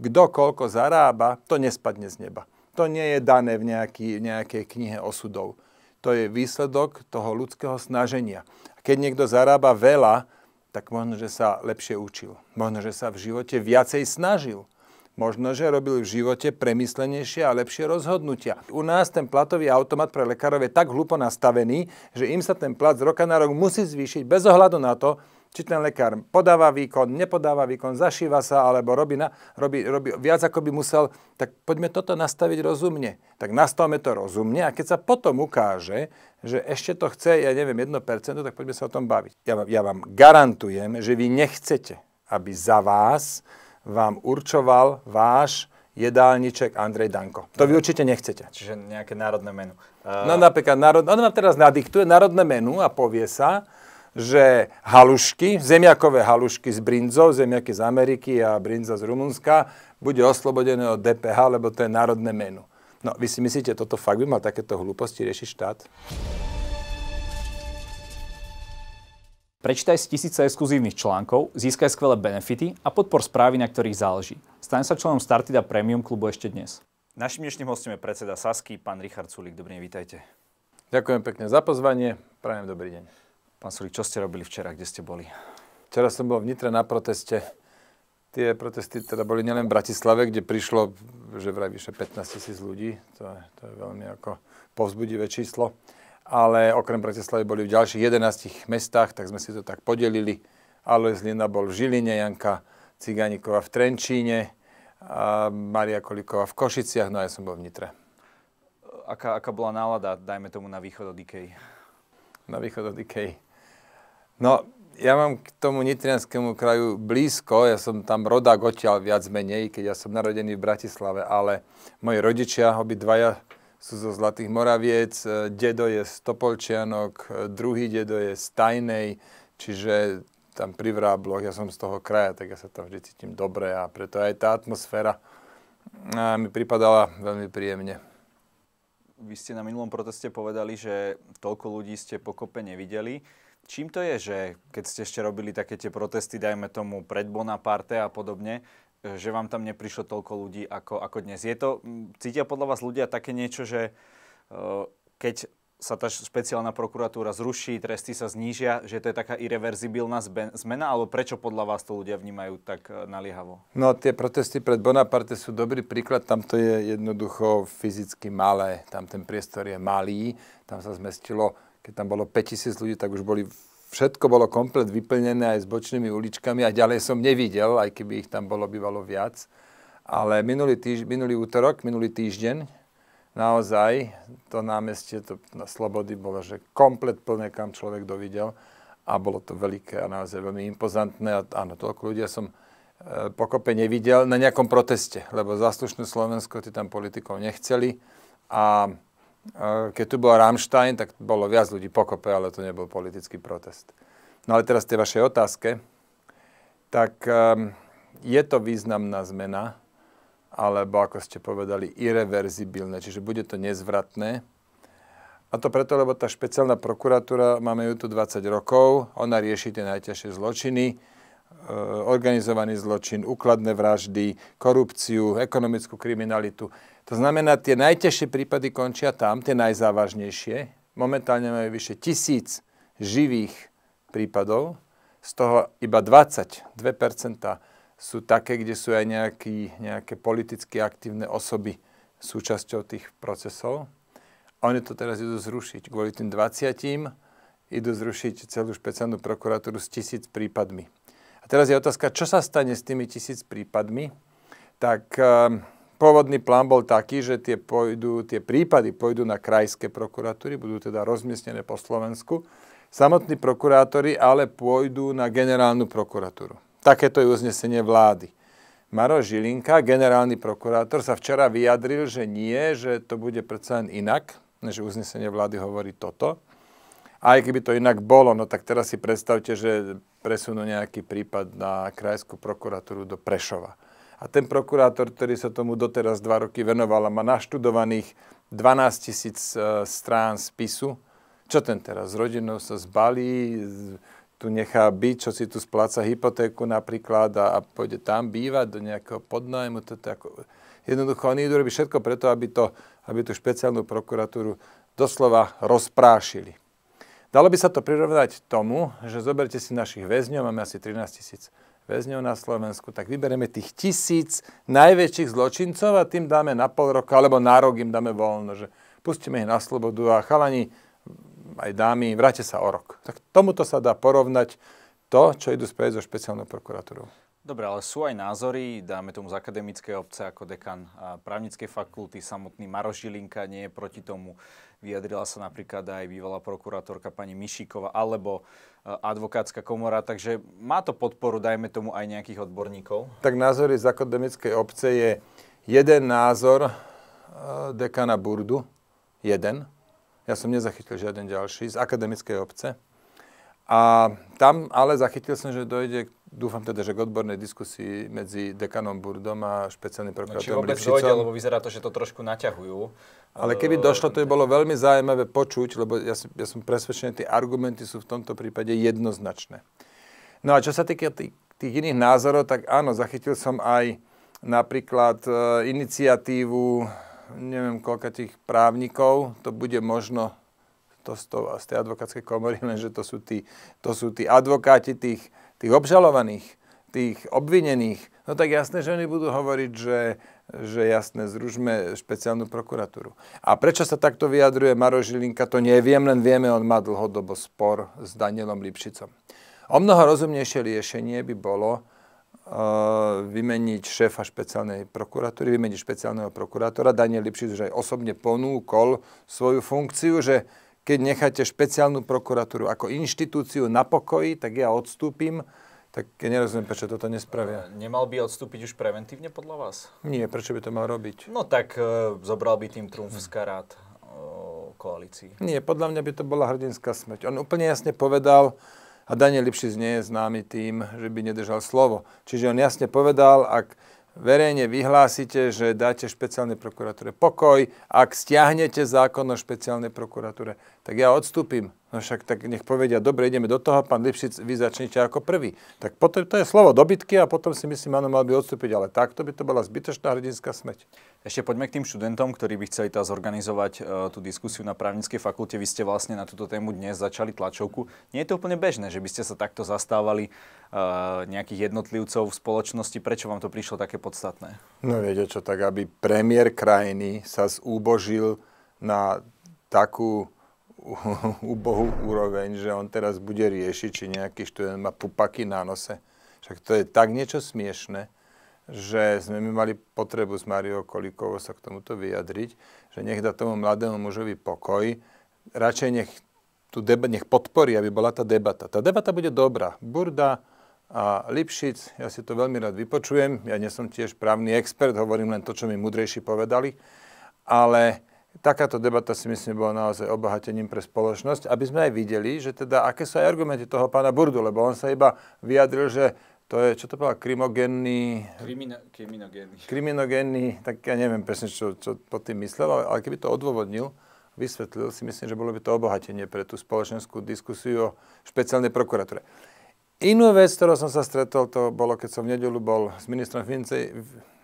Kto koľko zarába, to nespadne z neba. To nie je dané v nejaký, nejakej knihe osudov. To je výsledok toho ľudského snaženia. A keď niekto zarába veľa, tak možno, že sa lepšie učil. Možno, že sa v živote viacej snažil. Možno, že robil v živote premyslenejšie a lepšie rozhodnutia. U nás ten platový automat pre lekárov je tak hlupo nastavený, že im sa ten plat z roka na rok musí zvýšiť bez ohľadu na to, či ten lekár podáva výkon, nepodáva výkon, zašíva sa alebo robí, na, robí, robí viac, ako by musel, tak poďme toto nastaviť rozumne. Tak nastavme to rozumne a keď sa potom ukáže, že ešte to chce, ja neviem, 1%, tak poďme sa o tom baviť. Ja, ja vám garantujem, že vy nechcete, aby za vás vám určoval váš jedálniček Andrej Danko. To vy mhm. určite nechcete. Čiže nejaké národné menu. Uh... No napríklad, národ... on vám teraz nadiktuje národné menu a povie sa, že halušky, zemiakové halušky z brinzov, zemiaky z Ameriky a brinza z Rumunska, bude oslobodené od DPH, lebo to je národné menu. No, vy si myslíte, toto fakt by mal takéto hlúposti riešiť štát? Prečítaj si tisíce exkluzívnych článkov, získaj skvelé benefity a podpor správy, na ktorých záleží. Staň sa členom Startida Premium klubu ešte dnes. Našim dnešným hostom je predseda Sasky, pán Richard Sulik. Dobrý deň, vítajte. Ďakujem pekne za pozvanie, prajem dobrý deň. Pán Sulík, čo ste robili včera, kde ste boli? Včera som bol vnitre na proteste. Tie protesty teda boli nielen v Bratislave, kde prišlo, že vraj vyše 15 tisíc ľudí. To je, to je veľmi ako povzbudivé číslo. Ale okrem Bratislavy boli v ďalších 11 mestách, tak sme si to tak podelili. Alois Lina bol v Žiline, Janka Ciganíková v Trenčíne, a Maria Kolíková v Košiciach, no a ja som bol vnitre. Aká, aká bola nálada, dajme tomu, na východ od Ikei? Na východ od Ikei No, ja mám k tomu Nitrianskému kraju blízko, ja som tam rodák odtiaľ viac menej, keď ja som narodený v Bratislave, ale moji rodičia, obidvaja sú zo Zlatých Moraviec, e, dedo je z Topolčianok, e, druhý dedo je z Tajnej, čiže tam pri Vrábloch, ja som z toho kraja, tak ja sa tam vždy cítim dobre a preto aj tá atmosféra e, mi pripadala veľmi príjemne. Vy ste na minulom proteste povedali, že toľko ľudí ste pokope nevideli. Čím to je, že keď ste ešte robili také tie protesty, dajme tomu pred Bonaparte a podobne, e, že vám tam neprišlo toľko ľudí ako, ako dnes. Je to, cítia podľa vás ľudia také niečo, že e, keď sa tá špeciálna prokuratúra zruší, tresty sa znížia, že to je taká irreverzibilná zmena, alebo prečo podľa vás to ľudia vnímajú tak e, naliehavo? No tie protesty pred Bonaparte sú dobrý príklad, tam to je jednoducho fyzicky malé, tam ten priestor je malý, tam sa zmestilo keď tam bolo 5000 ľudí, tak už boli, všetko bolo komplet vyplnené aj s bočnými uličkami a ďalej som nevidel, aj keby ich tam bolo bývalo viac. Ale minulý, týž, minulý útorok, minulý týždeň, naozaj to námestie to, na Slobody bolo, že komplet plné, kam človek dovidel a bolo to veľké a naozaj veľmi impozantné. A, áno, toľko ľudia som e, pokope nevidel na nejakom proteste, lebo zaslušné Slovensko, tí tam politikov nechceli a keď tu bola Rammstein, tak bolo viac ľudí pokope, ale to nebol politický protest. No ale teraz tie vašej otázke, tak ehm, je to významná zmena, alebo ako ste povedali, irreverzibilné, čiže bude to nezvratné. A to preto, lebo tá špeciálna prokuratúra, máme ju tu 20 rokov, ona rieši tie najťažšie zločiny, E, organizovaný zločin, úkladné vraždy, korupciu, ekonomickú kriminalitu. To znamená, tie najťažšie prípady končia tam, tie najzávažnejšie. Momentálne máme vyše tisíc živých prípadov, z toho iba 22 sú také, kde sú aj nejaký, nejaké politicky aktívne osoby súčasťou tých procesov. A oni to teraz idú zrušiť. Kvôli tým 20 idú zrušiť celú špeciálnu prokuratúru s tisíc prípadmi. A teraz je otázka, čo sa stane s tými tisíc prípadmi? Tak ehm, pôvodný plán bol taký, že tie, pôjdu, tie prípady pôjdu na krajské prokuratúry, budú teda rozmiestnené po Slovensku. Samotní prokurátori ale pôjdu na generálnu prokuratúru. Takéto je uznesenie vlády. Maro Žilinka, generálny prokurátor, sa včera vyjadril, že nie, že to bude predsa len inak, že uznesenie vlády hovorí toto. Aj keby to inak bolo, no tak teraz si predstavte, že presunú nejaký prípad na krajskú prokuratúru do Prešova. A ten prokurátor, ktorý sa tomu doteraz dva roky venoval a má naštudovaných 12 tisíc e, strán spisu, čo ten teraz s rodinou sa zbalí, tu nechá byť, čo si tu spláca hypotéku napríklad a, a pôjde tam bývať do nejakého podnájmu. To, ako, jednoducho oni idú robiť všetko preto, aby, to, aby tú špeciálnu prokuratúru doslova rozprášili. Dalo by sa to prirovnať tomu, že zoberte si našich väzňov, máme asi 13 tisíc väzňov na Slovensku, tak vyberieme tých tisíc najväčších zločincov a tým dáme na pol roka, alebo na rok im dáme voľno, že pustíme ich na slobodu a chalani, aj dámy, vráte sa o rok. Tak tomuto sa dá porovnať to, čo idú spraviť so špeciálnou prokuratúrou. Dobre, ale sú aj názory, dáme tomu z akademické obce ako dekan právnickej fakulty, samotný Maroš Žilinka nie je proti tomu. Vyjadrila sa napríklad aj bývalá prokurátorka pani Mišíková alebo e, advokátska komora, takže má to podporu, dajme tomu, aj nejakých odborníkov? Tak názory z akademickej obce je jeden názor e, dekana Burdu, jeden. Ja som nezachytil žiaden ďalší z akademickej obce. A tam ale zachytil som, že dojde, dúfam teda, že k odbornej diskusii medzi dekanom Burdom a špeciálnym prokurátorom no, či vôbec dojde, lebo vyzerá to, že to trošku naťahujú. Ale keby došlo, to by ehm, bolo veľmi zaujímavé počuť, lebo ja, som, ja som presvedčený, tie argumenty sú v tomto prípade jednoznačné. No a čo sa týka tých, tých iných názorov, tak áno, zachytil som aj napríklad e, iniciatívu, neviem koľka tých právnikov, to bude možno to z, to, z tej advokátskej komory, lenže to sú tí, to sú tí advokáti tých, tých obžalovaných, tých obvinených. No tak jasné, že oni budú hovoriť, že, že jasné, zružme špeciálnu prokuratúru. A prečo sa takto vyjadruje Maro Žilinka, to neviem, len vieme, on má dlhodobo spor s Danielom Lipšicom. O mnoho rozumnejšie riešenie by bolo, uh, vymeniť šéfa špeciálnej prokuratúry, vymeniť špeciálneho prokurátora. Daniel Lipšic už aj osobne ponúkol svoju funkciu, že keď necháte špeciálnu prokuratúru ako inštitúciu na pokoji, tak ja odstúpim, tak keď nerozumiem, prečo toto nespravia. Nemal by odstúpiť už preventívne podľa vás? Nie, prečo by to mal robiť? No tak e, zobral by tým trumf z karát e, koalícii. Nie, podľa mňa by to bola hrdinská smrť. On úplne jasne povedal, a Daniel Lipšic nie je známy tým, že by nedržal slovo. Čiže on jasne povedal, ak verejne vyhlásite, že dáte špeciálnej prokuratúre pokoj, ak stiahnete zákon o špeciálnej prokuratúre, tak ja odstúpim. No však tak nech povedia, dobre, ideme do toho, pán Lipšic, vy začnite ako prvý. Tak potom to je slovo dobytky a potom si myslím, áno, mal by odstúpiť, ale takto by to bola zbytočná hrdinská smeť. Ešte poďme k tým študentom, ktorí by chceli teraz zorganizovať e, tú diskusiu na právnickej fakulte. Vy ste vlastne na túto tému dnes začali tlačovku. Nie je to úplne bežné, že by ste sa takto zastávali e, nejakých jednotlivcov v spoločnosti. Prečo vám to prišlo také podstatné? No viete čo, tak aby premiér krajiny sa zúbožil na takú ubohú úroveň, že on teraz bude riešiť, či nejaký študent má pupaky na nose. Však to je tak niečo smiešné že sme my mali potrebu s Máriou Kolíkovou sa k tomuto vyjadriť, že nech dá tomu mladému mužovi pokoj, radšej nech, tu deba- nech podporí, aby bola tá debata. Tá debata bude dobrá. Burda a Lipšic, ja si to veľmi rád vypočujem, ja nie som tiež právny expert, hovorím len to, čo mi mudrejší povedali, ale takáto debata si myslím bola naozaj obohatením pre spoločnosť, aby sme aj videli, že teda aké sú aj argumenty toho pána Burdu, lebo on sa iba vyjadril, že to je, čo to povedal, krimogenný... Krimino, kriminogenný. tak ja neviem presne, čo, čo pod tým myslel, ale, ale keby to odôvodnil, vysvetlil, si myslím, že bolo by to obohatenie pre tú spoločenskú diskusiu o špeciálnej prokuratúre. Inú vec, ktorou som sa stretol, to bolo, keď som v nedelu bol s ministrom financí,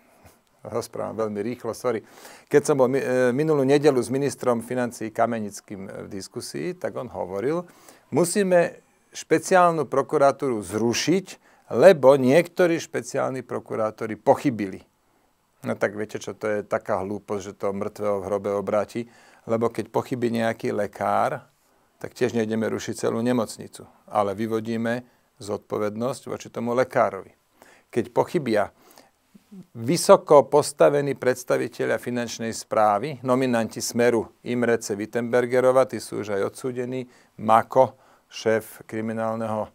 rozprávam veľmi rýchlo, sorry. Keď som bol e, minulú nedelu s ministrom financí Kamenickým e, v diskusii, tak on hovoril, musíme špeciálnu prokuratúru zrušiť, lebo niektorí špeciálni prokurátori pochybili. No tak viete, čo to je taká hlúposť, že to mŕtvého v hrobe obráti, lebo keď pochybí nejaký lekár, tak tiež nejdeme rušiť celú nemocnicu, ale vyvodíme zodpovednosť voči tomu lekárovi. Keď pochybia vysoko postavení predstaviteľia finančnej správy, nominanti Smeru Imrece Wittenbergerova, tí sú už aj odsúdení, Mako, šéf kriminálneho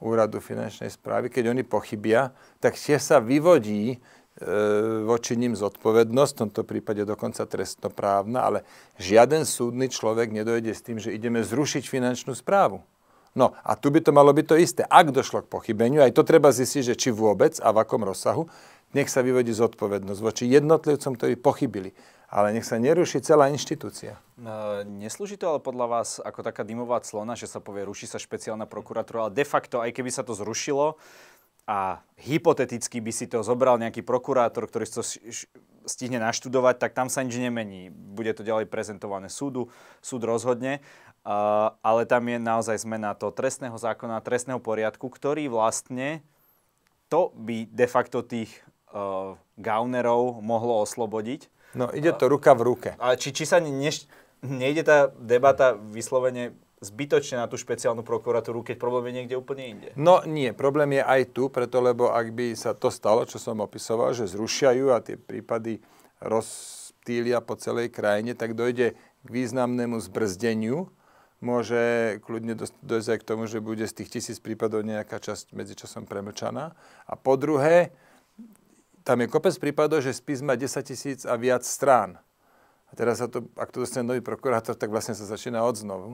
úradu finančnej správy, keď oni pochybia, tak tie sa vyvodí e, voči ním zodpovednosť, v tomto prípade dokonca trestnoprávna, ale žiaden súdny človek nedojde s tým, že ideme zrušiť finančnú správu. No a tu by to malo byť to isté. Ak došlo k pochybeniu, aj to treba zistiť, že či vôbec a v akom rozsahu, nech sa vyvodí zodpovednosť voči jednotlivcom, ktorí pochybili ale nech sa neruší celá inštitúcia. E, neslúži to ale podľa vás ako taká dymová clona, že sa povie, ruší sa špeciálna prokuratúra, ale de facto, aj keby sa to zrušilo a hypoteticky by si to zobral nejaký prokurátor, ktorý to stihne naštudovať, tak tam sa nič nemení. Bude to ďalej prezentované súdu, súd rozhodne, e, ale tam je naozaj zmena toho trestného zákona, trestného poriadku, ktorý vlastne to by de facto tých e, gaunerov mohlo oslobodiť No ide to ruka v ruke. A či, či sa ne, nejde tá debata vyslovene zbytočne na tú špeciálnu prokuratúru, keď problém je niekde úplne inde. No nie, problém je aj tu, preto lebo ak by sa to stalo, čo som opisoval, že zrušiajú a tie prípady rozptýlia po celej krajine, tak dojde k významnému zbrzdeniu. Môže kľudne dojsť aj k tomu, že bude z tých tisíc prípadov nejaká časť medzičasom premlčaná. A po druhé, tam je kopec prípadov, že spis má 10 tisíc a viac strán. A teraz sa to, ak to dostane nový prokurátor, tak vlastne sa začína od znovu.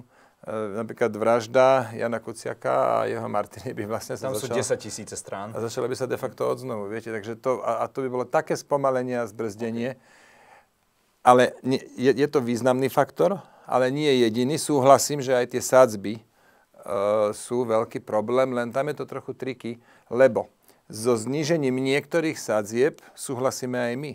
E, napríklad vražda Jana Kuciaka a jeho Martiny by vlastne sa Tam sú 10 tisíce strán. A začala by sa de facto od znovu, viete. Takže to, a, a to by bolo také spomalenie a zbrzdenie. Okay. Ale nie, je, je to významný faktor, ale nie je jediný. Súhlasím, že aj tie sádzby e, sú veľký problém, len tam je to trochu triky, lebo so znížením niektorých sadzieb súhlasíme aj my.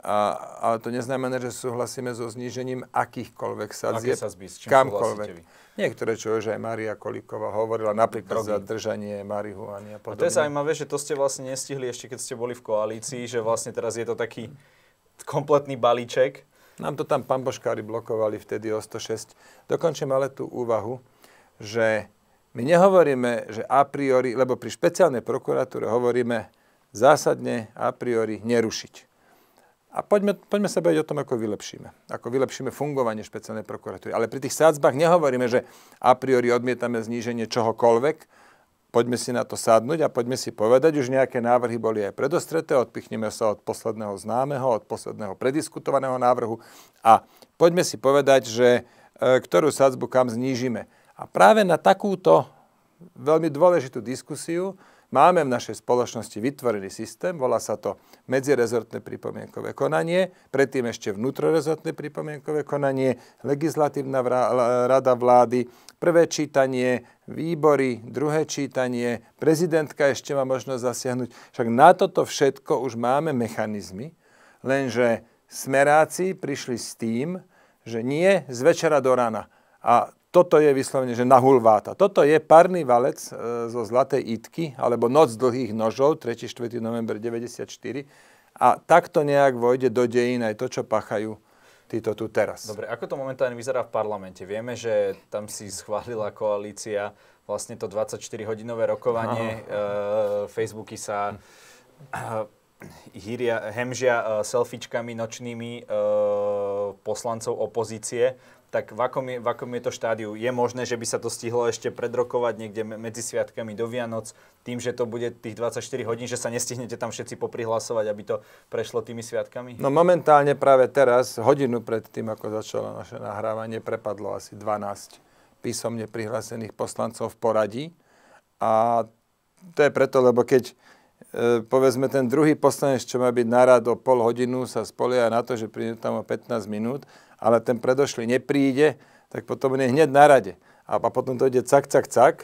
A, ale to neznamená, že súhlasíme so znížením akýchkoľvek sadzieb, Aké sadzby, kamkoľvek. Niektoré, čo už aj Maria Kolíková hovorila, napríklad Drogi. za držanie marihuany a podobne. A to je zaujímavé, že to ste vlastne nestihli ešte, keď ste boli v koalícii, že vlastne teraz je to taký kompletný balíček. Nám to tam pamboškári blokovali vtedy o 106. Dokončím ale tú úvahu, že my nehovoríme, že a priori, lebo pri špeciálnej prokuratúre hovoríme zásadne a priori nerušiť. A poďme, poďme sa baviť o tom, ako vylepšíme. Ako vylepšíme fungovanie špeciálnej prokuratúry. Ale pri tých sádzbách nehovoríme, že a priori odmietame zníženie čohokoľvek. Poďme si na to sadnúť a poďme si povedať, už nejaké návrhy boli aj predostreté, odpichneme sa od posledného známeho, od posledného prediskutovaného návrhu a poďme si povedať, že e, ktorú sádzbu kam znížime. A práve na takúto veľmi dôležitú diskusiu máme v našej spoločnosti vytvorený systém, volá sa to medzirezortné pripomienkové konanie, predtým ešte vnútrorezortné pripomienkové konanie, legislatívna rada vlády, prvé čítanie, výbory, druhé čítanie, prezidentka ešte má možnosť zasiahnuť. Však na toto všetko už máme mechanizmy, lenže smeráci prišli s tým, že nie z večera do rana. A toto je vyslovene, že nahulváta. Toto je parný valec e, zo Zlatej itky, alebo Noc dlhých nožov, 3. 4. november 94. A takto nejak vojde do dejín aj to, čo pachajú títo tu teraz. Dobre, ako to momentálne vyzerá v parlamente? Vieme, že tam si schválila koalícia vlastne to 24-hodinové rokovanie. E, Facebooky sa e, hýria, hemžia e, selfiečkami nočnými. E, poslancov opozície, tak v akom, je, v akom je to štádiu? Je možné, že by sa to stihlo ešte predrokovať niekde medzi sviatkami do Vianoc, tým, že to bude tých 24 hodín, že sa nestihnete tam všetci poprihlasovať, aby to prešlo tými sviatkami? No momentálne práve teraz, hodinu pred tým, ako začalo naše nahrávanie, prepadlo asi 12 písomne prihlásených poslancov v poradí. A to je preto, lebo keď E, povedzme ten druhý poslanec, čo má byť narad o pol hodinu, sa spolieha na to, že príde tam o 15 minút, ale ten predošli nepríde, tak potom je hneď na rade. A, a potom to ide cak, cak, cak.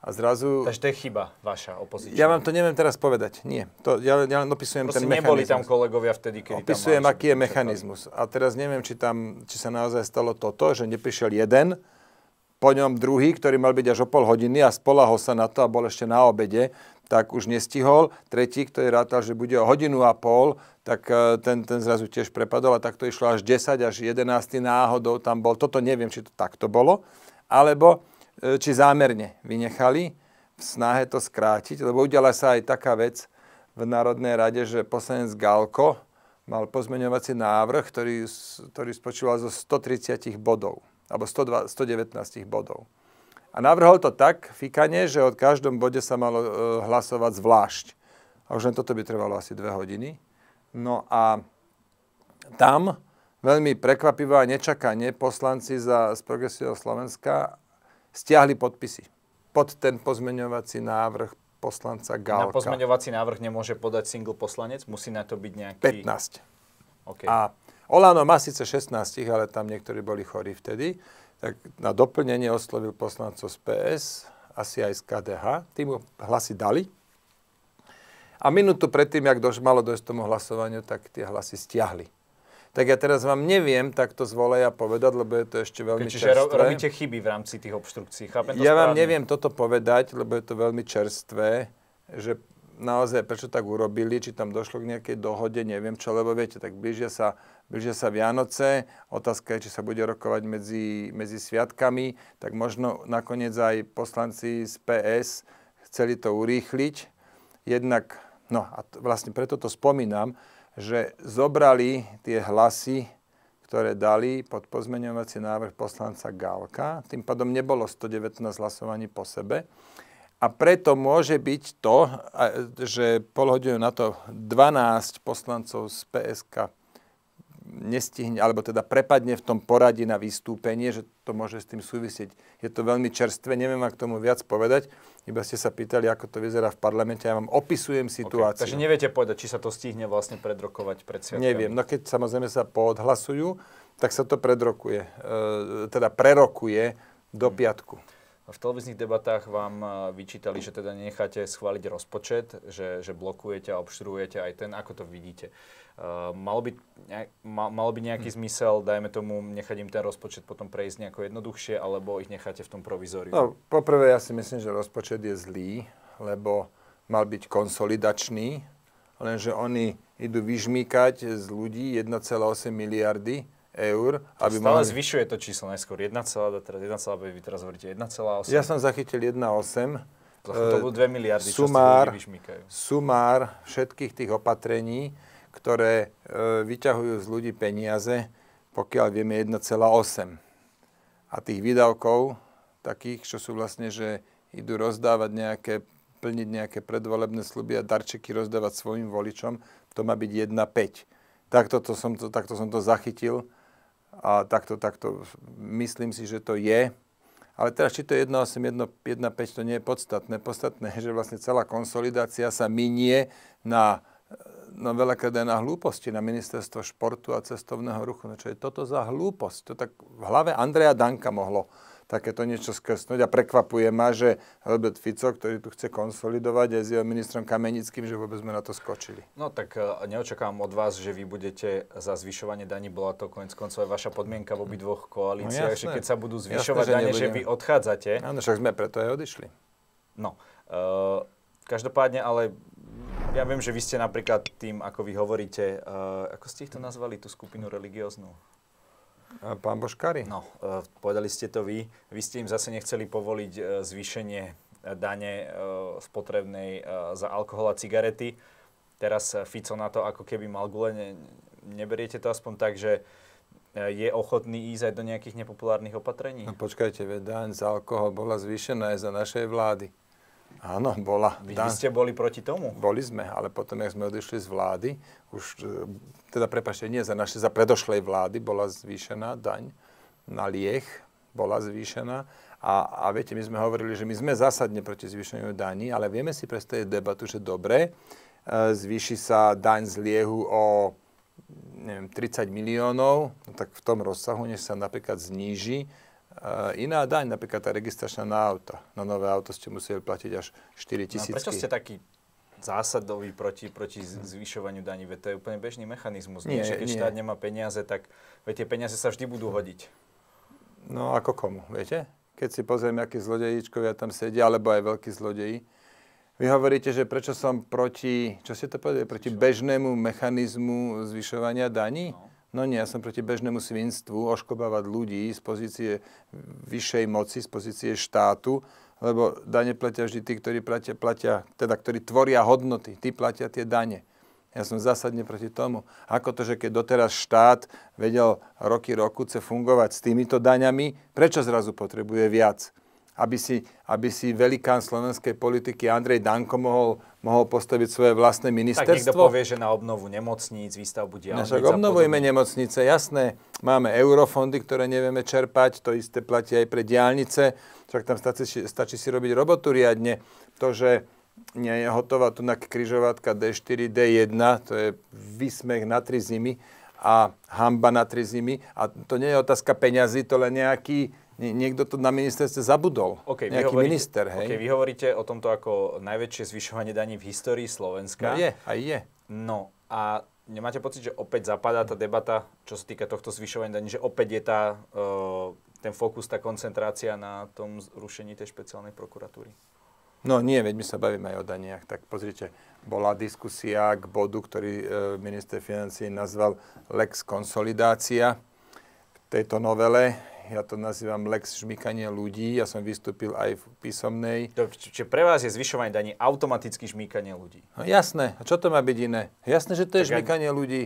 A zrazu... Takže to je chyba vaša opozícia. Ja vám to neviem teraz povedať. Nie. To, ja, ja len opisujem Proste ten neboli mechanizmus. neboli tam kolegovia vtedy, keď Opisujem, tam aký je mechanizmus. A teraz neviem, či, tam, či sa naozaj stalo toto, že neprišiel jeden, po ňom druhý, ktorý mal byť až o pol hodiny a spolahol sa na to a bol ešte na obede, tak už nestihol. Tretí, ktorý rátal, že bude o hodinu a pol, tak e, ten, ten zrazu tiež prepadol a takto išlo až 10, až 11 náhodou tam bol. Toto neviem, či to takto bolo, alebo e, či zámerne vynechali v snahe to skrátiť, lebo udiala sa aj taká vec v Národnej rade, že poslanec Galko mal pozmeňovací návrh, ktorý, ktorý spočíval zo 130 bodov, alebo 119 bodov. A navrhol to tak, fikane, že od každom bode sa malo e, hlasovať zvlášť. A už len toto by trvalo asi dve hodiny. No a tam veľmi prekvapivo a nečakane poslanci za, z Progresívneho Slovenska stiahli podpisy pod ten pozmeňovací návrh poslanca Galka. Na pozmeňovací návrh nemôže podať single poslanec? Musí na to byť nejaký... 15. Okay. A Olano má síce 16, ale tam niektorí boli chorí vtedy tak na doplnenie oslovil poslancov z PS, asi aj z KDH, tým mu hlasy dali. A minútu predtým, ak dož, malo dojsť tomu hlasovaniu, tak tie hlasy stiahli. Tak ja teraz vám neviem takto z voleja povedať, lebo je to ešte veľmi Keď čerstvé. Čiže robíte chyby v rámci tých obštrukcií, chápem to Ja správne? vám neviem toto povedať, lebo je to veľmi čerstvé, že naozaj prečo tak urobili, či tam došlo k nejakej dohode, neviem čo, lebo viete, tak blížia sa blížia sa Vianoce, otázka je, či sa bude rokovať medzi, medzi sviatkami, tak možno nakoniec aj poslanci z PS chceli to urýchliť. Jednak, no a vlastne preto to spomínam, že zobrali tie hlasy, ktoré dali pod pozmeňovací návrh poslanca Gálka. Tým pádom nebolo 119 hlasovaní po sebe. A preto môže byť to, že pol na to 12 poslancov z PSK nestihne, alebo teda prepadne v tom poradí na vystúpenie, že to môže s tým súvisieť. Je to veľmi čerstvé, neviem, ak tomu viac povedať, iba ste sa pýtali, ako to vyzerá v parlamente, ja vám opisujem situáciu. Okay. Takže neviete povedať, či sa to stihne vlastne predrokovať pred sviatkami? Neviem, no keď samozrejme sa poodhlasujú, tak sa to predrokuje, e, teda prerokuje do hm. piatku. V televíznych debatách vám eh, vyčítali, že teda necháte schváliť rozpočet, že, že blokujete a obštruujete aj ten, ako to vidíte. Eh, mal malo, by, ma, mal by nejaký hmm. zmysel, dajme tomu, nechať im ten rozpočet potom prejsť nejako jednoduchšie, alebo ich necháte v tom provizóriu? No, poprvé ja si myslím, že rozpočet je zlý, lebo mal byť konsolidačný, lenže oni idú vyžmýkať z ľudí 1,8 miliardy, eur. Aby Stále mali... zvyšuje to číslo najskôr 1, teraz 1, vy teraz hovoríte 1,8. Ja som zachytil 1,8. To, to budú 2 e, miliardy, sumár, čo Sumár všetkých tých opatrení, ktoré e, vyťahujú z ľudí peniaze, pokiaľ vieme 1,8. A tých výdavkov, takých, čo sú vlastne, že idú rozdávať nejaké, plniť nejaké predvolebné sluby a darčeky rozdávať svojim voličom, to má byť 1,5. Takto, to som to, takto som to zachytil a takto, takto, myslím si, že to je. Ale teraz, či to je 1,8, 1,5, to nie je podstatné. Podstatné je, že vlastne celá konsolidácia sa minie na, no veľakrát aj na hlúposti, na ministerstvo športu a cestovného ruchu. No čo je toto za hlúposť? To tak v hlave Andreja Danka mohlo takéto niečo skresnúť A prekvapuje ma, že Robert Fico, ktorý tu chce konsolidovať aj s jeho ministrom Kamenickým, že vôbec sme na to skočili. No tak e, neočakávam od vás, že vy budete za zvyšovanie daní, bola to konec koncov aj vaša podmienka v obidvoch koalíciách, no, jasné, že keď sa budú zvyšovať jasné, že dane, že vy odchádzate. Áno, však sme preto aj odišli. No, uh, každopádne ale ja viem, že vy ste napríklad tým, ako vy hovoríte, uh, ako ste ich to nazvali, tú skupinu religióznu? Eh, pán Boškári? No, eh, povedali ste to vy. Vy ste im zase nechceli povoliť eh, zvýšenie dane spotrebnej za alkohol a cigarety. Teraz Fico na to ako keby mal gule, ne, neberiete to aspoň tak, že je ochotný ísť aj do nejakých nepopulárnych opatrení? No počkajte, daň za alkohol bola zvýšená aj za našej vlády. Áno, bola. Vy Dan... ste boli proti tomu? Boli sme, ale potom, keď sme odišli z vlády, už, e, teda prepašte, nie za naše, za predošlej vlády bola zvýšená daň na lieh bola zvýšená. A, a viete, my sme hovorili, že my sme zásadne proti zvýšeniu daní, ale vieme si predstaviť debatu, že dobre, e, zvýši sa daň z liehu o neviem, 30 miliónov, no tak v tom rozsahu, než sa napríklad zníži Eh, iná daň, napríklad tá registračná na auta. Na nové auto ste museli platiť až 4 no tisícky. No prečo ste taký zásadový proti, proti zvyšovaniu daní? Veď to je úplne bežný mechanizmus. Nie, nie, keď nie. štát nemá peniaze, tak veď tie peniaze sa vždy budú hodiť. No ako komu, viete? Keď si pozrieme, akí zlodejíčkovia tam sedia, alebo aj veľkí zlodeji. Vy hovoríte, že prečo som proti, čo ste to povedali, proti Čo? bežnému mechanizmu zvyšovania daní? No. No nie, ja som proti bežnému svinstvu oškobávať ľudí z pozície vyššej moci, z pozície štátu, lebo dane platia vždy tí, ktorí, platia, platia, teda, ktorí tvoria hodnoty, tí platia tie dane. Ja som zásadne proti tomu. Ako to, že keď doteraz štát vedel roky, rokuce fungovať s týmito daňami, prečo zrazu potrebuje viac? aby si, aby si velikán slovenskej politiky Andrej Danko mohol, mohol postaviť svoje vlastné ministerstvo. Tak niekto povie, že na obnovu nemocníc, výstavbu diálnic. No však nemocnice, jasné. Máme eurofondy, ktoré nevieme čerpať, to isté platí aj pre diálnice. Však tam stačí, stačí si robiť robotu riadne. To, že nie je hotová tu na križovatka D4, D1, to je vysmech na tri zimy a hamba na tri zimy. A to nie je otázka peňazí, to len nejaký, niekto to na ministerstve zabudol. Okay, Nejaký hovoríte, minister, hej. Okay, vy hovoríte o tomto ako najväčšie zvyšovanie daní v histórii Slovenska. No je, aj je. No a nemáte pocit, že opäť zapadá tá debata, čo sa týka tohto zvyšovania daní, že opäť je tá, eh, ten fokus, tá koncentrácia na tom rušení tej špeciálnej prokuratúry? No nie, veď my sa bavíme aj o daniach. Tak pozrite, bola diskusia k bodu, ktorý e, minister financí nazval Lex Konsolidácia v tejto novele. Ja to nazývam Lex Žmýkanie ľudí. Ja som vystúpil aj v písomnej. čiže pre vás je zvyšovanie daní automaticky žmýkanie ľudí? No jasné. A čo to má byť iné? Jasné, že to je žmýkanie aj... ľudí.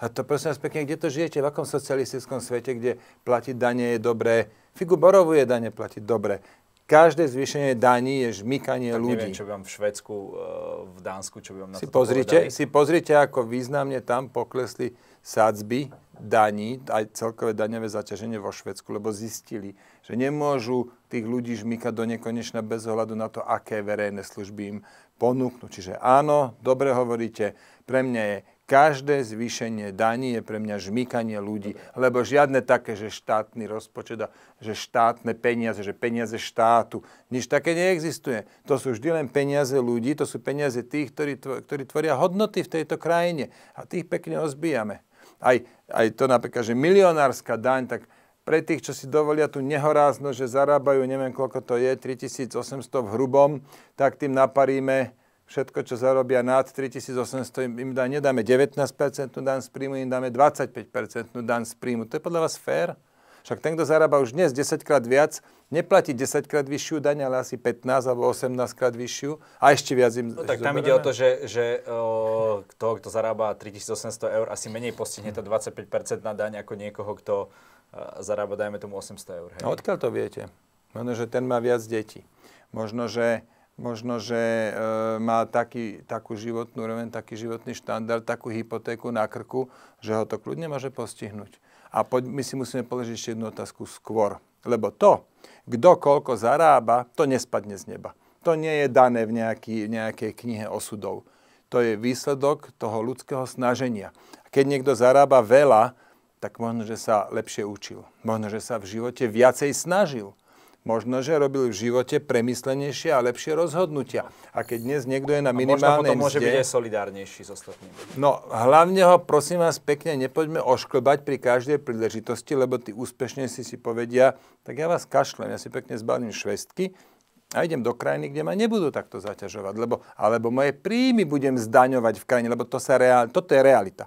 A to prosím vás pekne, kde to žijete? V akom socialistickom svete, kde platiť dane je dobré? Figu Borovu je dane platiť dobre. Každé zvýšenie daní je žmykanie tak ľudí. Neviem, čo by vám v Švedsku, eh, v Dánsku, čo by vám na si pozrite, povedali. Si pozrite, ako významne tam poklesli sadzby, daní, aj celkové daňové zaťaženie vo Švedsku, lebo zistili, že nemôžu tých ľudí žmykať do nekonečna bez ohľadu na to, aké verejné služby im ponúknú. Čiže áno, dobre hovoríte, pre mňa je Každé zvýšenie daní je pre mňa žmýkanie ľudí, lebo žiadne také, že štátny rozpočet a že štátne peniaze, že peniaze štátu, nič také neexistuje. To sú vždy len peniaze ľudí, to sú peniaze tých, ktorí, ktorí tvoria hodnoty v tejto krajine a tých pekne ozbíjame. Aj, aj to napríklad, že milionárska daň, tak pre tých, čo si dovolia tú nehorázno, že zarábajú, neviem koľko to je, 3800 v hrubom, tak tým naparíme všetko, čo zarobia nad 3800, im dá, nedáme 19% dan z príjmu, im dáme 25% dan z príjmu. To je podľa vás fér? Však ten, kto zarába už dnes 10 krát viac, neplatí 10 krát vyššiu daň, ale asi 15 alebo 18 krát vyššiu a ešte viac im No tak tam ide o to, že, že uh, toho, kto zarába 3800 eur, asi menej postihne to 25% na daň ako niekoho, kto e, zarába, dajme tomu 800 eur. Hej. No, odkiaľ to viete? Možno, že ten má viac detí. Možno, že možno, že e, má taký, takú životnú remen, taký životný štandard, takú hypotéku na krku, že ho to kľudne môže postihnúť. A poď, my si musíme položiť ešte jednu otázku skôr. Lebo to, kto koľko zarába, to nespadne z neba. To nie je dané v nejaký, nejakej knihe osudov. To je výsledok toho ľudského snaženia. Keď niekto zarába veľa, tak možno, že sa lepšie učil. Možno, že sa v živote viacej snažil možno, že robili v živote premyslenejšie a lepšie rozhodnutia. A keď dnes niekto je na minimálnej mzde... potom môže byť aj solidárnejší s ostatnými. No, hlavne ho, prosím vás, pekne nepoďme ošklbať pri každej príležitosti, lebo tí úspešne si si povedia, tak ja vás kašlem, ja si pekne zbalím švestky, a idem do krajiny, kde ma nebudú takto zaťažovať, lebo, alebo moje príjmy budem zdaňovať v krajine, lebo to sa reál, toto je realita.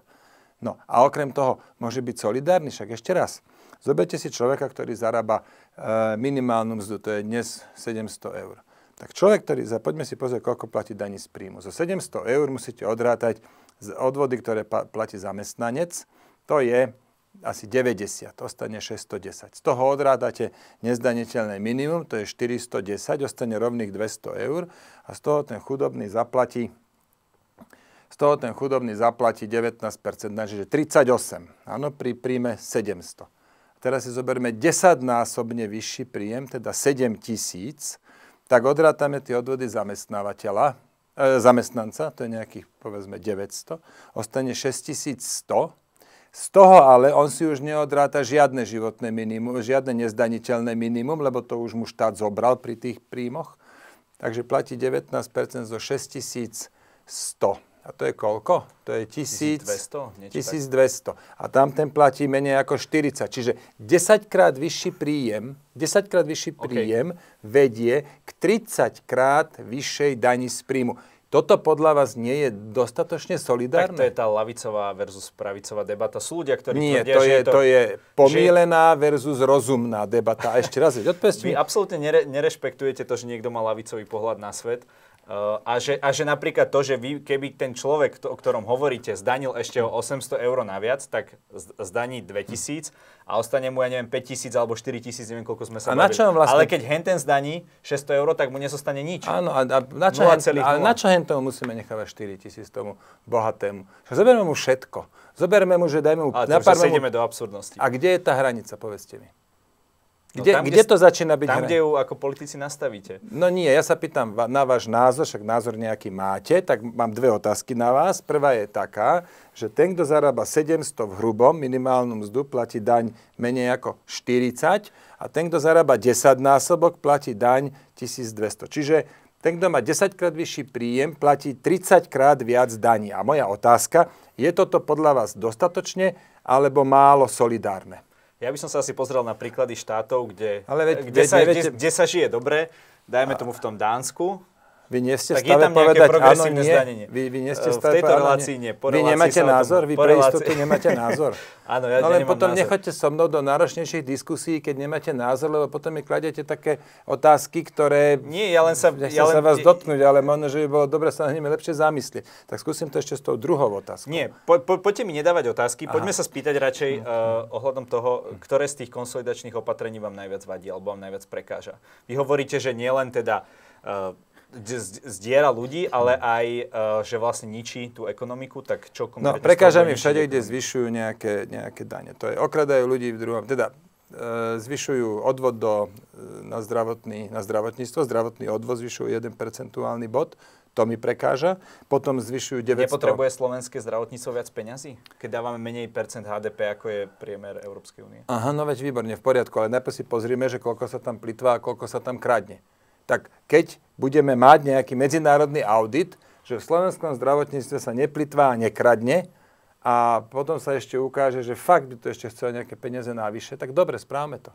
No a okrem toho môže byť solidárny, však ešte raz Zoberte si človeka, ktorý zarába e, minimálnu mzdu, to je dnes 700 eur. Tak človek, ktorý, za, poďme si pozrieť, koľko platí daní z príjmu. Zo 700 eur musíte odrátať z odvody, ktoré platí zamestnanec, to je asi 90, ostane 610. Z toho odrádate nezdaniteľné minimum, to je 410, ostane rovných 200 eur a z toho ten chudobný zaplatí z toho ten chudobný zaplatí 19%, čiže 38, áno, pri príjme 700 teraz si zoberme 10-násobne vyšší príjem, teda 7 tisíc, tak odrátame tie odvody zamestnávateľa, e, zamestnanca, to je nejakých povedzme 900, ostane 6100, z toho ale on si už neodráta žiadne životné minimum, žiadne nezdaniteľné minimum, lebo to už mu štát zobral pri tých príjmoch. Takže platí 19% zo 6100. A to je koľko? To je 1200, 1200. A tam ten platí menej ako 40. Čiže 10 krát vyšší príjem, 10 krát vyšší príjem okay. vedie k 30 krát vyššej dani z príjmu. Toto podľa vás nie je dostatočne solidárne? Tak to je tá lavicová versus pravicová debata. Sú ľudia, ktorí nie, tvrdia, to je, že je to... to je pomílená že... versus rozumná debata. A ešte raz, odpovedzte Vy absolútne nere, nerešpektujete to, že niekto má lavicový pohľad na svet. Eh, a že, a že napríklad to, že vy, keby ten človek, to, o ktorom hovoríte, zdanil ešte o 800 eur naviac, tak zdaní 2000 a ostane mu, ja neviem, 5000 alebo 4000, neviem, koľko sme sa a na čo vlastne... Ale keď henten zdaní 600 eur, tak mu nezostane nič. Áno, a, a na čo, hen, na čo hen tomu musíme nechávať 4000 tomu bohatému? Že zoberme mu všetko. Zoberme mu, že dajme mu... Ale to napárme mu... do absurdnosti. A kde je tá hranica, povedzte mi? No kde, no tam, kde, kde to začína byť Tam, hra? kde ju ako politici nastavíte. No nie, ja sa pýtam na váš názor, však názor nejaký máte, tak mám dve otázky na vás. Prvá je taká, že ten, kto zarába 700 v hrubom minimálnom mzdu, platí daň menej ako 40 a ten, kto zarába 10 násobok, platí daň 1200. Čiže ten, kto má 10 krát vyšší príjem, platí 30 krát viac daní. A moja otázka, je toto podľa vás dostatočne alebo málo solidárne? Ja by som sa asi pozrel na príklady štátov, kde, ale veď, kde, veď, sa, kde, kde sa žije dobre, dajme tomu v tom Dánsku, vy nie ste tak e, stave je tam povedať, áno, nie. Vy, vy nie ste stave, v tejto relácii nie. Po vy nemáte názor, vy pre istotu nemáte názor. áno, ja no len potom názor. nechoďte so mnou do náročnejších diskusí, keď nemáte názor, lebo potom mi kladete také otázky, ktoré... Nie, ja len sa... Ja len, sa vás dotknúť, ale možno, že by bolo dobre sa na nimi lepšie zamyslieť. Tak skúsim to ešte s tou druhou otázkou. Nie, po, po, poďte mi nedávať otázky, Aha. poďme sa spýtať radšej uh, ohľadom toho, ktoré z tých konsolidačných opatrení vám najviac vadí alebo vám najviac prekáža. Vy hovoríte, že nielen teda uh, zdiera ľudí, ale mm. aj, eh, že vlastne ničí tú ekonomiku, tak čo konkrétne... No, prekážami všade, kde zvyšujú nejaké, nejaké dane. To je, okradajú ľudí v druhom, teda uh, zvyšujú odvod do, eh, na, zdravotný, na zdravotníctvo, zdravotný odvod zvyšujú 1 percentuálny bod, to mi prekáža. Potom zvyšujú 900... Nepotrebuje slovenské zdravotníctvo viac peňazí? Keď dávame menej percent HDP, ako je priemer Európskej únie. Aha, no veď výborne, v poriadku, ale najprv si pozrime, že koľko sa tam plitvá a koľko sa tam kradne tak keď budeme mať nejaký medzinárodný audit, že v slovenskom zdravotníctve sa neplitvá a nekradne a potom sa ešte ukáže, že fakt by to ešte chcelo nejaké peniaze navyše, tak dobre, správame to.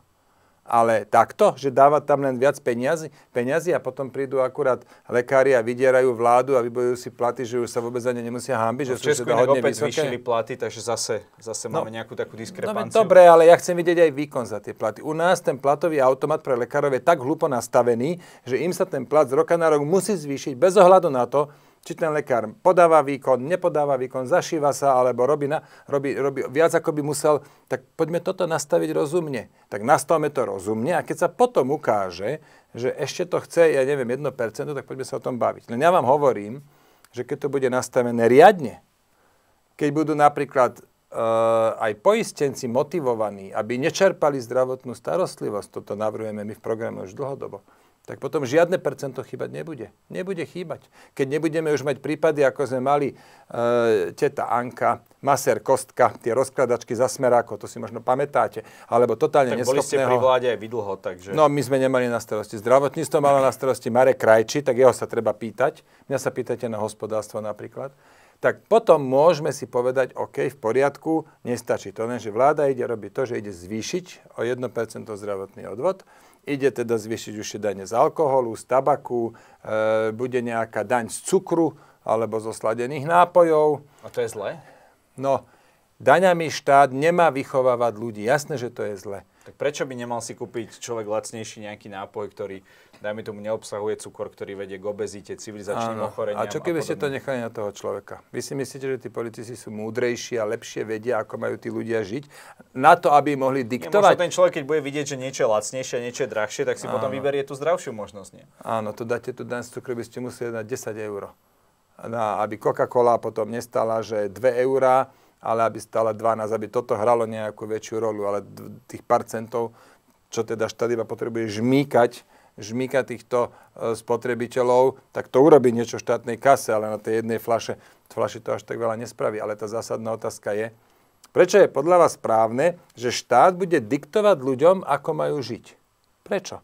Ale takto, že dáva tam len viac peniazy, peniazy a potom prídu akurát lekári a vydierajú vládu a vybojujú si platy, že už sa vôbec ani nemusia hambiť. No, že v Česku teda opäť vysoké. zvýšili platy, takže zase, zase no, máme nejakú takú no, diskrepanciu. No, dobre, ale ja chcem vidieť aj výkon za tie platy. U nás ten platový automat pre lekárov je tak hlupo nastavený, že im sa ten plat z roka na rok musí zvýšiť bez ohľadu na to, či ten lekár podáva výkon, nepodáva výkon, zašíva sa alebo robí, na, robí, robí viac ako by musel, tak poďme toto nastaviť rozumne. Tak nastavme to rozumne a keď sa potom ukáže, že ešte to chce, ja neviem, 1%, tak poďme sa o tom baviť. No ja vám hovorím, že keď to bude nastavené riadne, keď budú napríklad Uh, aj poistenci motivovaní, aby nečerpali zdravotnú starostlivosť, toto navrhujeme my v programe už dlhodobo, tak potom žiadne percento chýbať nebude. Nebude chýbať. Keď nebudeme už mať prípady, ako sme mali e, teta Anka, maser Kostka, tie rozkladačky za smeráko, to si možno pamätáte, alebo totálne tak boli ste pri vláde aj vydlho, takže... No, my sme nemali na starosti zdravotníctvo, mala na starosti Marek Krajči, tak jeho sa treba pýtať. Mňa sa pýtate na hospodárstvo napríklad tak potom môžeme si povedať, OK, v poriadku, nestačí to. Lenže vláda ide robiť to, že ide zvýšiť o 1% zdravotný odvod, ide teda zvýšiť už dane z alkoholu, z tabaku, e, bude nejaká daň z cukru alebo zo sladených nápojov. A to je zle. No, daňami štát nemá vychovávať ľudí. Jasné, že to je zle. Tak prečo by nemal si kúpiť človek lacnejší nejaký nápoj, ktorý, dajme tomu, neobsahuje cukor, ktorý vedie k obezite, civilizačným Áno. ochoreniam? A čo keby a ste to nechali na toho človeka? Vy si myslíte, že tí politici sú múdrejší a lepšie vedia, ako majú tí ľudia žiť, na to, aby mohli diktovať? Nie, ten človek, keď bude vidieť, že niečo je lacnejšie, niečo je drahšie, tak si Áno. potom vyberie tú zdravšiu možnosť. Nie? Áno, to dáte tu dan z cukru, by ste museli dať 10 eur. Na, aby Coca-Cola potom nestala, že 2 eurá, ale aby stala 12, aby toto hralo nejakú väčšiu rolu, ale tých percentov, čo teda štát iba potrebuje žmýkať, žmýkať týchto e, spotrebiteľov, tak to urobí niečo v štátnej kase, ale na tej jednej flaše, flaše to až tak veľa nespraví. Ale tá zásadná otázka je, prečo je podľa vás správne, že štát bude diktovať ľuďom, ako majú žiť? Prečo?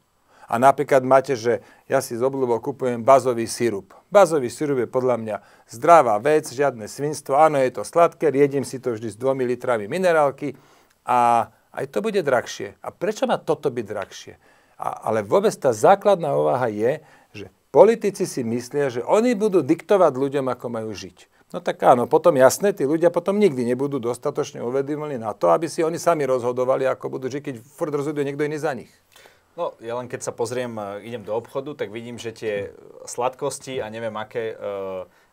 A napríklad máte, že ja si z obľubou kupujem bazový sirup. Bazový sirup je podľa mňa zdravá vec, žiadne svinstvo. Áno, je to sladké, riedím si to vždy s 2 litrami minerálky a aj to bude drahšie. A prečo má toto byť drahšie? A, ale vôbec tá základná ováha je, že politici si myslia, že oni budú diktovať ľuďom, ako majú žiť. No tak áno, potom jasné, tí ľudia potom nikdy nebudú dostatočne uvedomili na to, aby si oni sami rozhodovali, ako budú žiť, keď furt rozhoduje niekto iný za nich. No, ja len keď sa pozriem, e, idem do obchodu, tak vidím, že tie sladkosti a neviem aké e,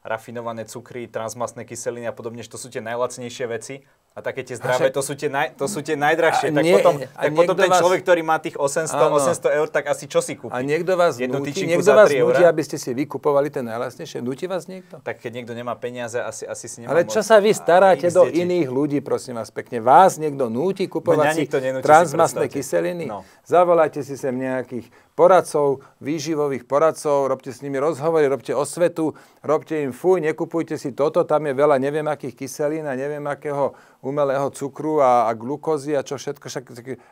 rafinované cukry, transmastné kyseliny a podobne, že to sú tie najlacnejšie veci. A také tie zdravé, to sú tie, naj, to sú tie najdrahšie. A tak nie, potom, tak potom ten vás, človek, ktorý má tých 800, 800 eur, tak asi čo si kúpi? A niekto vás nutí, niekto vás nutí aby ste si vykupovali ten najlasnejšie. Nutí vás niekto? Tak keď niekto nemá peniaze, asi, asi si nemá Ale čo sa vy staráte do deti. iných ľudí, prosím vás pekne? Vás niekto nutí kupovať si transmasné kyseliny? No. Zavolajte si sem nejakých poradcov, výživových poradcov, robte s nimi rozhovory, robte osvetu, robte im fuj, nekupujte si toto, tam je veľa neviem akých kyselín a neviem akého umelého cukru a, a glukózy a čo všetko, však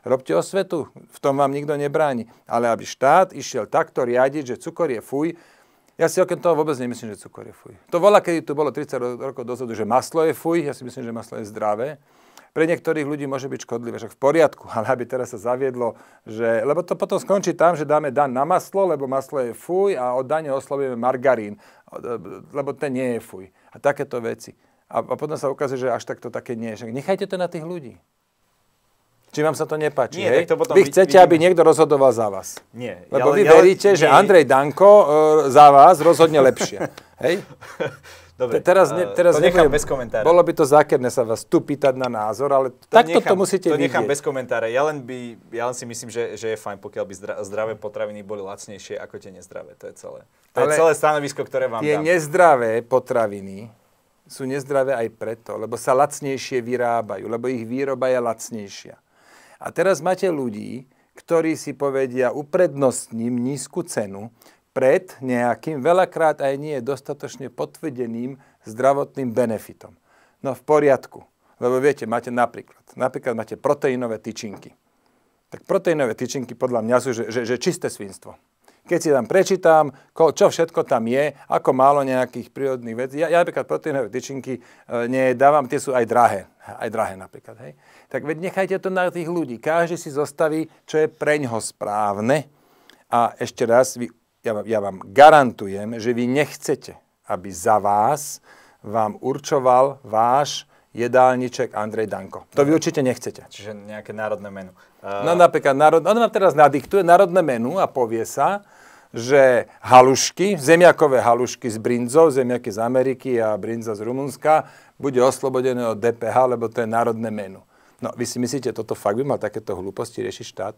robte osvetu, v tom vám nikto nebráni. Ale aby štát išiel takto riadiť, že cukor je fuj, ja si okrem toho vôbec nemyslím, že cukor je fuj. To bola, keď tu bolo 30 rokov dozadu, že maslo je fuj, ja si myslím, že maslo je zdravé pre niektorých ľudí môže byť škodlivé, však v poriadku, ale aby teraz sa zaviedlo, že, lebo to potom skončí tam, že dáme dan na maslo, lebo maslo je fuj a od dane oslovujeme margarín, e, lebo ten nie je fuj. A takéto veci. A, a potom sa ukáže, že až takto také nie je. Nechajte to na tých ľudí. Či vám sa to nepáči, nie, hej? To potom vy chcete, vidíme. aby niekto rozhodoval za vás. Nie. Lebo ja, vy ja, veríte, ja, že nie. Andrej Danko uh, za vás rozhodne lepšie. hej? Dobre, Te, teraz, ne, teraz to nechám nebude, bez komentára. Bolo by to zákerné sa vás tu pýtať na názor, ale to tak nechám, to musíte To vidieť. bez komentára. Ja len, by, ja len si myslím, že, že je fajn, pokiaľ by zdra, zdravé potraviny boli lacnejšie ako tie nezdravé. To je celé. To ale je celé stanovisko, ktoré vám tie dám. Tie nezdravé potraviny sú nezdravé aj preto, lebo sa lacnejšie vyrábajú, lebo ich výroba je lacnejšia. A teraz máte ľudí, ktorí si povedia, uprednostním nízku cenu, pred nejakým, veľakrát aj nie dostatočne potvrdeným zdravotným benefitom. No v poriadku, lebo viete, máte napríklad, napríklad máte proteínové tyčinky. Tak proteínové tyčinky podľa mňa sú, že, že, že čisté svinstvo. Keď si tam prečítam, ko, čo všetko tam je, ako málo nejakých prírodných vecí. Ja, ja napríklad proteínové tyčinky e, nedávam, tie sú aj drahé. Aj drahé napríklad. Hej. Tak veď nechajte to na tých ľudí. Každý si zostaví, čo je preňho správne. A ešte raz, vy ja, ja vám garantujem, že vy nechcete, aby za vás vám určoval váš jedálniček Andrej Danko. To vy mhm. určite nechcete. Čiže nejaké národné menu. Uh... No eh, napríklad, národ... on vám teraz nadiktuje národné menu a povie sa, že halušky, zemiakové halušky z brinzov, zemiaky z Ameriky a brinza z Rumunska, bude oslobodené od DPH, lebo to je národné menu. No, vy si myslíte, toto fakt by mal takéto hlúposti riešiť štát?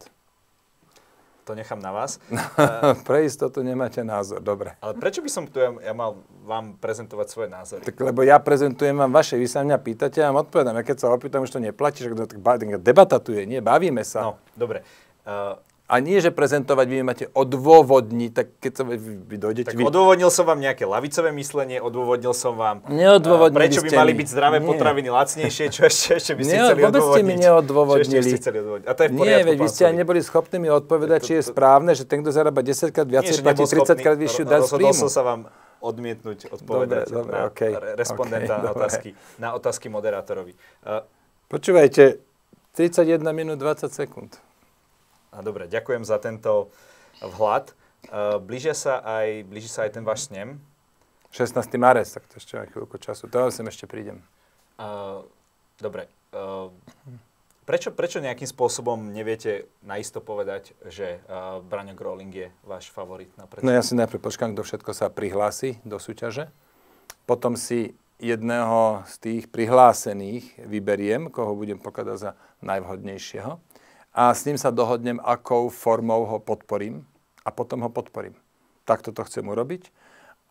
to nechám na vás. Pre istotu nemáte názor, dobre. Ale prečo by som tu ja, ja mal vám prezentovať svoje názory? Tak lebo ja prezentujem vám vaše, vy sa mňa pýtate a ja vám odpovedám. Ja keď sa opýtam, už to neplatí, že tak debata tu je, nie, bavíme sa. No, dobre. Uh, a nie, že prezentovať, vy máte odôvodniť, tak keď sa vy dojdete... Tak vy... odôvodnil som vám nejaké lavicové myslenie, odôvodnil som vám, neodôvodnili eh, prečo by mali mi. byť zdravé nie. potraviny lacnejšie, čo ešte, ešte by ste chceli odôvodniť. Vôbec ste mi neodôvodnili. Čo ešte chceli odôvodniť. A to je v poriadku, Nie, veď vy ste ani neboli schopní mi odpovedať, to, to, to... či je správne, že ten, kto zarába 10 krát viacej, platí 30 krát vyššiu dať z príjmu. som sa vám odmietnúť odpovedať dobre, dobre, na okay, respondenta okay, otázky, na otázky moderátorovi. Eh, Počúvajte, 31 minút 20 sekúnd. Dobre, ďakujem za tento vhľad. Uh, blížia sa aj, blíži sa aj ten váš snem. 16. marec, tak to ešte aj chvíľku času. To sem ešte prídem. Uh, dobre. Uh, prečo, prečo nejakým spôsobom neviete naisto povedať, že uh, Braňo Groling je váš favorit na No ja si najprv počkám, kto všetko sa prihlási do súťaže. Potom si jedného z tých prihlásených vyberiem, koho budem pokladať za najvhodnejšieho a s ním sa dohodnem, akou formou ho podporím a potom ho podporím. Takto to chcem urobiť.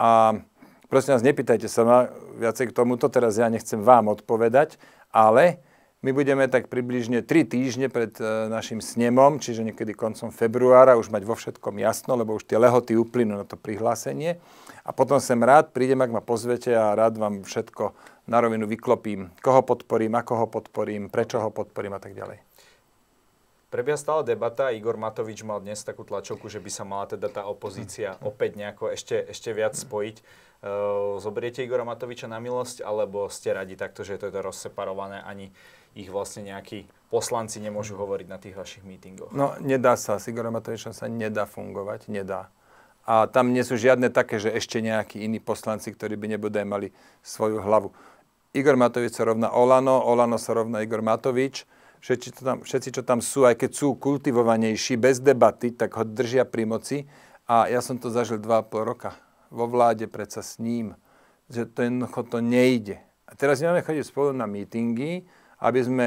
A prosím vás, nepýtajte sa ma viacej k tomuto, teraz ja nechcem vám odpovedať, ale my budeme tak približne 3 týždne pred e, našim snemom, čiže niekedy koncom februára, už mať vo všetkom jasno, lebo už tie lehoty uplynú na to prihlásenie. A potom sem rád prídem, ak ma pozvete a rád vám všetko na rovinu vyklopím, koho podporím, ako ho podporím, prečo ho podporím a tak ďalej. Prebieha stále debata, Igor Matovič mal dnes takú tlačovku, že by sa mala teda tá opozícia mhm. opäť nejako ešte, ešte viac mhm. spojiť. Eh, zoberiete Igora Matoviča na milosť, alebo ste radi takto, že je to rozseparované, ani ich vlastne nejakí poslanci nemôžu mhm. hovoriť na tých vašich mítingoch? No, nedá sa. S Igorom Matovičom sa nedá fungovať, nedá. A tam nie sú žiadne také, že ešte nejakí iní poslanci, ktorí by nebudú mali svoju hlavu. Igor Matovič sa rovná Olano, Olano sa rovná Igor Matovič všetci, čo tam, všetci, čo tam sú, aj keď sú kultivovanejší, bez debaty, tak ho držia pri moci. A ja som to zažil 2,5 roka. Vo vláde predsa s ním. Že to jednoducho to nejde. A teraz máme chodiť spolu na mítingy, aby sme...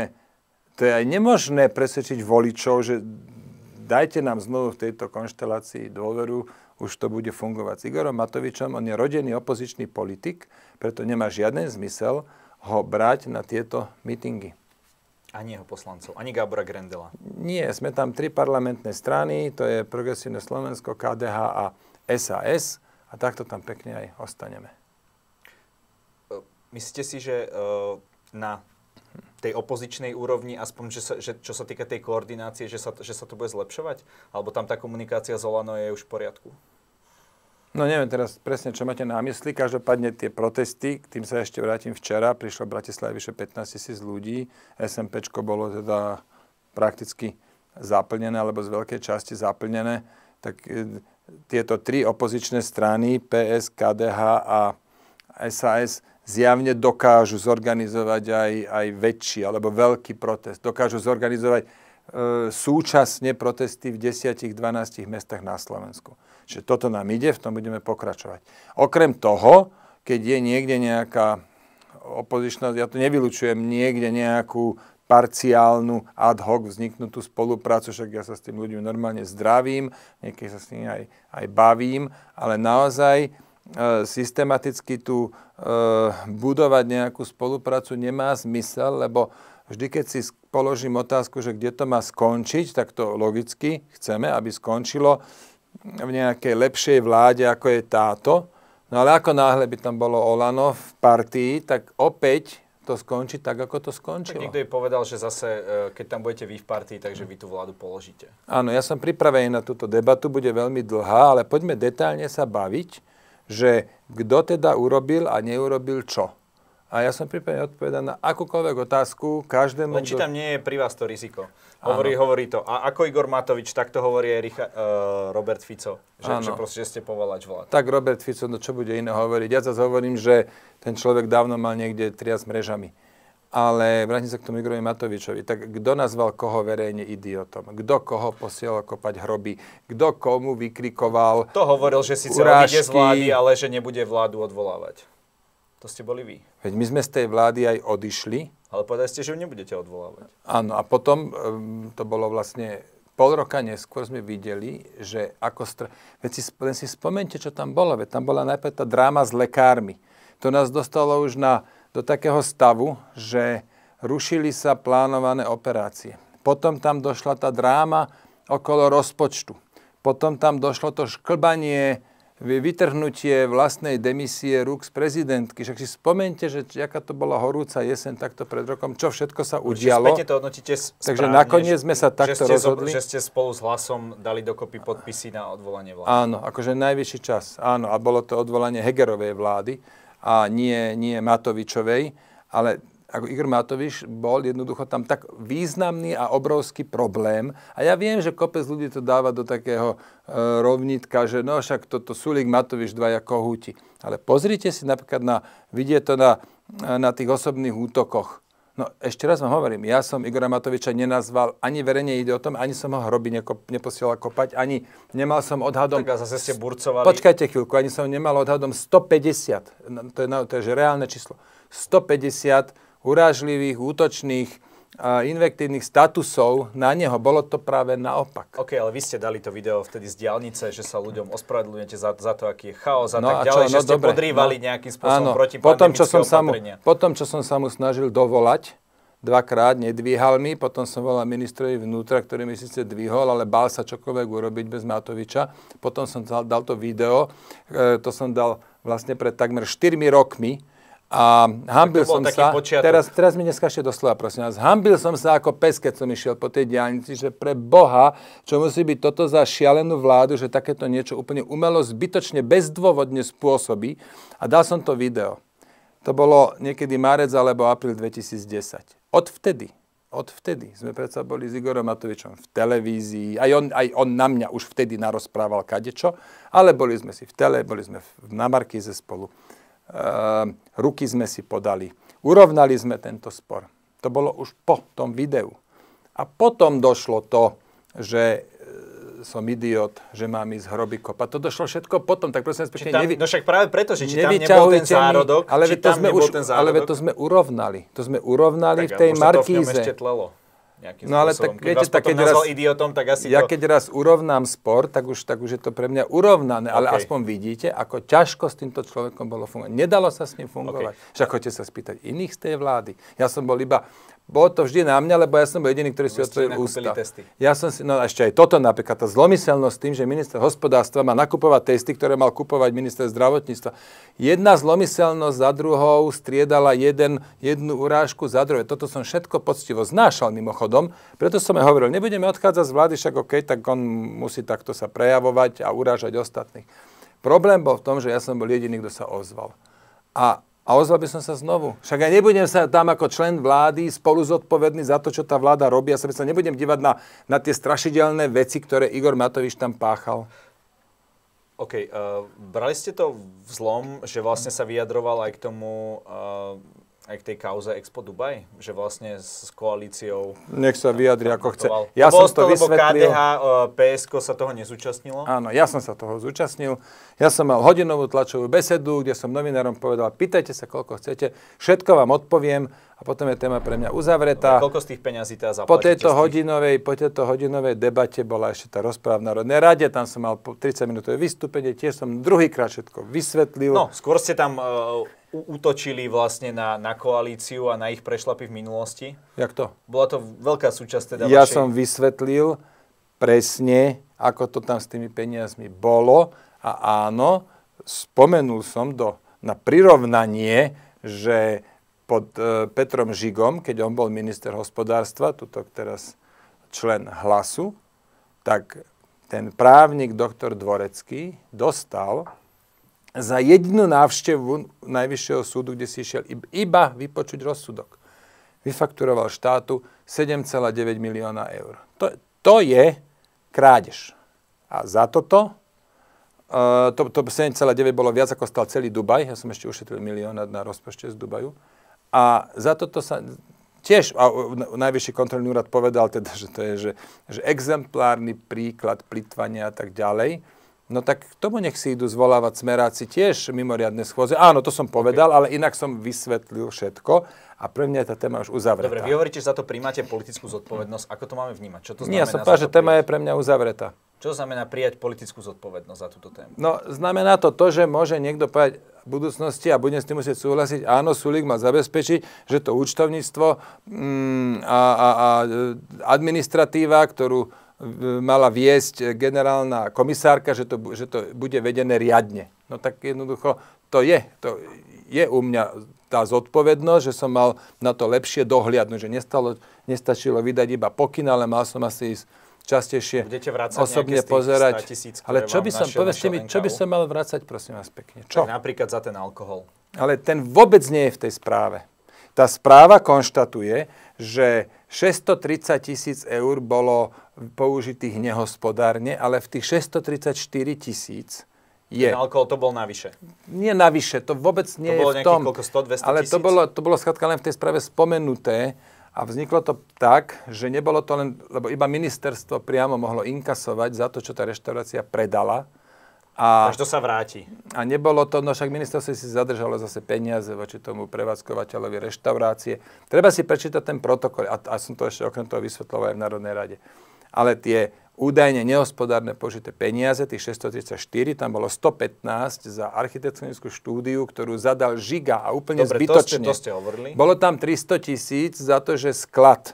To je aj nemožné presvedčiť voličov, že dajte nám znovu v tejto konštelácii dôveru, už to bude fungovať. S Igorom Matovičom, on je rodený opozičný politik, preto nemá žiaden zmysel ho brať na tieto mítingy. Ani jeho poslancov, ani Gábora Grendela. Nie, sme tam tri parlamentné strany, to je Progresívne Slovensko, KDH a SAS a takto tam pekne aj ostaneme. E, myslíte si, že e, na tej opozičnej úrovni, aspoň že sa, že, čo sa týka tej koordinácie, že sa, že sa to bude zlepšovať? Alebo tam tá komunikácia z Olano je už v poriadku? No neviem teraz presne, čo máte na mysli. Každopádne tie protesty, k tým sa ešte vrátim včera, prišlo v Bratislave vyše 15 tisíc ľudí. SMPčko bolo teda prakticky zaplnené, alebo z veľkej časti zaplnené. Tak e, tieto tri opozičné strany, PS, KDH a SAS, zjavne dokážu zorganizovať aj, aj väčší alebo veľký protest. Dokážu zorganizovať e, súčasne protesty v 10-12 mestách na Slovensku. Čiže toto nám ide, v tom budeme pokračovať. Okrem toho, keď je niekde nejaká opozičná, ja to nevylučujem, niekde nejakú parciálnu ad hoc vzniknutú spoluprácu, však ja sa s tým ľuďmi normálne zdravím, niekedy sa s nimi aj, aj bavím, ale naozaj e, systematicky tu e, budovať nejakú spoluprácu nemá zmysel, lebo vždy, keď si položím otázku, že kde to má skončiť, tak to logicky chceme, aby skončilo v nejakej lepšej vláde, ako je táto. No ale ako náhle by tam bolo Olano v partii, tak opäť to skončí tak, ako to skončilo. Tak niekto je povedal, že zase, e, keď tam budete vy v partii, takže vy tú vládu položíte. Áno, ja som pripravený na túto debatu, bude veľmi dlhá, ale poďme detálne sa baviť, že kto teda urobil a neurobil čo a ja som pripravený odpovedať na akúkoľvek otázku každému. Len či tam nie je pri vás to riziko. Hovorí, hovorí to. A ako Igor Matovič, tak to hovorí aj Richa, uh, Robert Fico. Že, že proste že ste povolať vlád. Tak Robert Fico, no čo bude iné hovoriť? Ja zase hovorím, že ten človek dávno mal niekde triac mrežami. Ale vrátim sa k tomu Igorovi Matovičovi. Tak kto nazval koho verejne idiotom? Kto koho posielal kopať hroby? Kto komu vykrikoval To hovoril, že síce urážky, ide z vlády, ale že nebude vládu odvolávať. To ste boli vy. Veď my sme z tej vlády aj odišli. Ale povedali ste, že ju nebudete odvolávať. Áno, a potom um, to bolo vlastne pol roka neskôr sme videli, že ako... Str- veď si, len si spomente, čo tam bolo. Veď tam bola najprv tá dráma s lekármi. To nás dostalo už na, do takého stavu, že rušili sa plánované operácie. Potom tam došla tá dráma okolo rozpočtu. Potom tam došlo to šklbanie vytrhnutie vlastnej demisie rúk z prezidentky. Však si spomente, že aká to bola horúca jeseň takto pred rokom, čo všetko sa udialo. Že to hodnotíte správne, Takže nakoniec sme sa takto že ste, rozhodli. Že ste spolu s hlasom dali dokopy podpisy na odvolanie vlády. Áno, akože najvyšší čas. Áno, a bolo to odvolanie Hegerovej vlády a nie, nie Matovičovej. Ale ako Igor Matoviš bol jednoducho tam tak významný a obrovský problém. A ja viem, že kopec ľudí to dáva do takého e, rovnitka, že no však toto Sulík Matoviš dvaja kohúti. Ale pozrite si napríklad na, vidie to na, na tých osobných útokoch. No ešte raz vám hovorím, ja som Igora Matoviča nenazval ani verejne tom, ani som ho hroby neposielal kopať, ani nemal som odhadom... Tak a zase ste burcovali. Počkajte chvíľku, ani som nemal odhadom 150, no, to je, to je že reálne číslo, 150 urážlivých, útočných invektívnych statusov na neho. Bolo to práve naopak. OK, ale vy ste dali to video vtedy z diálnice, že sa ľuďom ospravedlňujete za, za to, aký je chaos a no, tak ďalej, čo, no, že ste podrývali no, nejakým spôsobom áno, proti potom, čo som sa mu, Potom, čo som sa mu snažil dovolať, dvakrát, nedvíhal mi, potom som volal ministrovi vnútra, ktorý mi síce dvíhol, ale bál sa čokoľvek urobiť bez Matoviča. Potom som dal, dal to video, e, to som dal vlastne pred takmer 4 rokmi, a hambil som sa, počiatok. teraz, teraz mi neskažte doslova, prosím vás, hambil som sa ako pes, keď som išiel po tej diálnici, že pre Boha, čo musí byť toto za šialenú vládu, že takéto niečo úplne umelo, zbytočne, bezdôvodne spôsobí. A dal som to video. To bolo niekedy marec alebo apríl 2010. Odvtedy, odvtedy sme predsa boli s Igorom Matovičom v televízii, aj on, aj on na mňa už vtedy narozprával kadečo, ale boli sme si v tele, boli sme v na Markíze spolu. Ehm, ruky sme si podali. Urovnali sme tento spor. To bolo už po tom videu. A potom došlo to, že e, som idiot, že mám ísť hroby kopať. To došlo všetko potom, tak prosím tam, nevy... No však práve preto, že či tam nebol ten zárodok, ale či tam to sme nebol už, ten zárodok. Ale to sme urovnali. To sme urovnali tak, v tej markíze. To v ešte tlelo nejakým no, ale spôsobom. Tak, keď viete, tak, keď raz, idiotom, tak asi Ja to... keď raz urovnám spor, tak už, tak už je to pre mňa urovnané, okay. ale aspoň vidíte, ako ťažko s týmto človekom bolo fungovať. Nedalo sa s ním fungovať. Okay. Však chcete sa spýtať iných z tej vlády. Ja som bol iba bolo to vždy na mňa, lebo ja som bol jediný, ktorý si otvoril ústa. Testy. Ja som si, no ešte aj toto napríklad, tá zlomyselnosť tým, že minister hospodárstva má nakupovať testy, ktoré mal kupovať minister zdravotníctva. Jedna zlomyselnosť za druhou striedala jeden, jednu urážku za druhé. Toto som všetko poctivo znášal mimochodom, preto som aj hovoril, nebudeme odchádzať z vlády, však OK, tak on musí takto sa prejavovať a urážať ostatných. Problém bol v tom, že ja som bol jediný, kto sa ozval. A a ozval by som sa znovu. Však ja nebudem sa tam ako člen vlády spolu zodpovedný za to, čo tá vláda robí. Ja sa, sa nebudem dívať na, na tie strašidelné veci, ktoré Igor Matovič tam páchal. OK, uh, brali ste to v zlom, že vlastne sa vyjadroval aj k tomu uh, aj k tej kauze Expo Dubaj, že vlastne s koalíciou... Nech sa vyjadri, ako chce. Ja to som to, vysvetlil. KDH, PSK sa toho nezúčastnilo? Áno, ja som sa toho zúčastnil. Ja som mal hodinovú tlačovú besedu, kde som novinárom povedal, pýtajte sa, koľko chcete, všetko vám odpoviem a potom je téma pre mňa uzavretá. No, koľko z tých peňazí teda zaplatíte? Po tejto, hodinovej, po tejto hodinovej debate bola ešte tá v Národnej rade, tam som mal 30 minútové vystúpenie, tiež som druhýkrát všetko vysvetlil. No, skôr ste tam uh útočili vlastne na, na koalíciu a na ich prešlapy v minulosti? Jak to? Bola to veľká súčasť teda Ja vašej... som vysvetlil presne, ako to tam s tými peniazmi bolo a áno, spomenul som do, na prirovnanie, že pod e, Petrom Žigom, keď on bol minister hospodárstva, tuto teraz člen hlasu, tak ten právnik doktor Dvorecký dostal za jednu návštevu Najvyššieho súdu, kde si išiel iba vypočuť rozsudok, vyfakturoval štátu 7,9 milióna eur. To, to je krádež. A za toto, uh, to, to 7,9 bolo viac, ako stal celý Dubaj, ja som ešte ušetril milióna na rozpočte z Dubaju, a za toto sa tiež a najvyšší kontrolný úrad povedal teda, že to je že, že exemplárny príklad plitvania a tak ďalej. No tak k tomu nech si idú zvolávať smeráci tiež mimoriadne schôze. Áno, to som povedal, okay. ale inak som vysvetlil všetko a pre mňa je tá téma už uzavretá. Dobre, vy hovoríte, že za to príjmate politickú zodpovednosť. Ako to máme vnímať? Čo to znamená? Nie, som povedal, že téma je pre mňa uzavretá. Čo znamená prijať politickú zodpovednosť za túto tému? No, znamená to to, že môže niekto povedať v budúcnosti a budem s tým musieť súhlasiť, áno, Sulík má zabezpečiť, že to účtovníctvo mm, a, a, a e, administratíva, ktorú mala viesť e, generálna komisárka, že to, že to bude vedené riadne. No tak jednoducho to je, to je u mňa tá zodpovednosť, že som mal na to lepšie dohliadnúť, že nestalo, nestačilo vydať iba pokyn, ale mal som asi ísť častejšie osobne pozerať. Tisíc, ale čo by som, našiel, mi, čo by som mal vrácať, prosím vás pekne. Čo? Tak napríklad za ten alkohol. Ale ten vôbec nie je v tej správe. Tá správa konštatuje, že 630 tisíc eur bolo použitých nehospodárne, ale v tých 634 tisíc je. Ten alkohol to bol navyše. Nie navyše, to vôbec nie to bolo je v tom. Koľko, 100, 200 ale to bolo, to bolo skladka len v tej správe spomenuté a vzniklo to tak, že nebolo to len, lebo iba ministerstvo priamo mohlo inkasovať za to, čo tá reštaurácia predala a, Až to sa vráti. A nebolo to, no však ministerstvo si zadržalo zase peniaze voči tomu prevádzkovateľovi reštaurácie. Treba si prečítať ten protokol, a, a som to ešte okrem toho vysvetloval aj v Národnej rade. Ale tie údajne nehospodárne požité peniaze, tých 634, tam bolo 115 za architektonickú štúdiu, ktorú zadal Žiga a úplne Dobre, zbytočne. To ste, to ste hovorili. Bolo tam 300 tisíc za to, že sklad